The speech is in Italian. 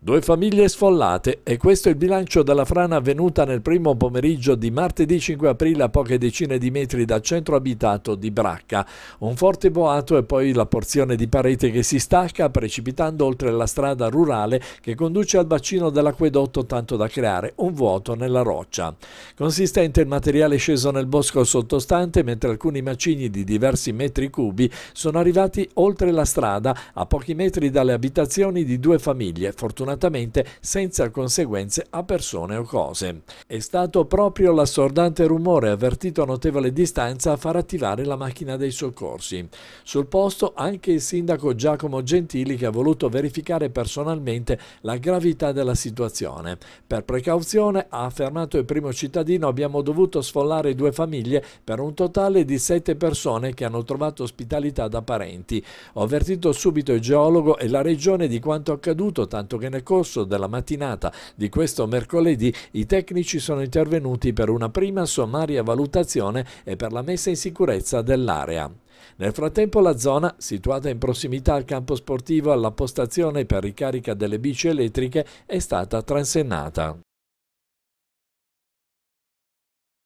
Due famiglie sfollate e questo è il bilancio della frana avvenuta nel primo pomeriggio di martedì 5 aprile a poche decine di metri dal centro abitato di Bracca. Un forte boato e poi la porzione di parete che si stacca precipitando oltre la strada rurale che conduce al bacino dell'acquedotto tanto da creare un vuoto nella roccia. Consistente il materiale sceso nel bosco sottostante mentre alcuni macigni di diversi metri cubi sono arrivati oltre la strada a pochi metri dalle abitazioni di due famiglie, fortunatamente fortunatamente senza conseguenze a persone o cose. È stato proprio l'assordante rumore avvertito a notevole distanza a far attivare la macchina dei soccorsi. Sul posto anche il sindaco Giacomo Gentili che ha voluto verificare personalmente la gravità della situazione. Per precauzione, ha affermato il primo cittadino, abbiamo dovuto sfollare due famiglie per un totale di sette persone che hanno trovato ospitalità da parenti. Ho avvertito subito il geologo e la regione di quanto accaduto, tanto che nel nel corso della mattinata di questo mercoledì i tecnici sono intervenuti per una prima sommaria valutazione e per la messa in sicurezza dell'area. Nel frattempo la zona, situata in prossimità al campo sportivo alla postazione per ricarica delle bici elettriche, è stata transennata.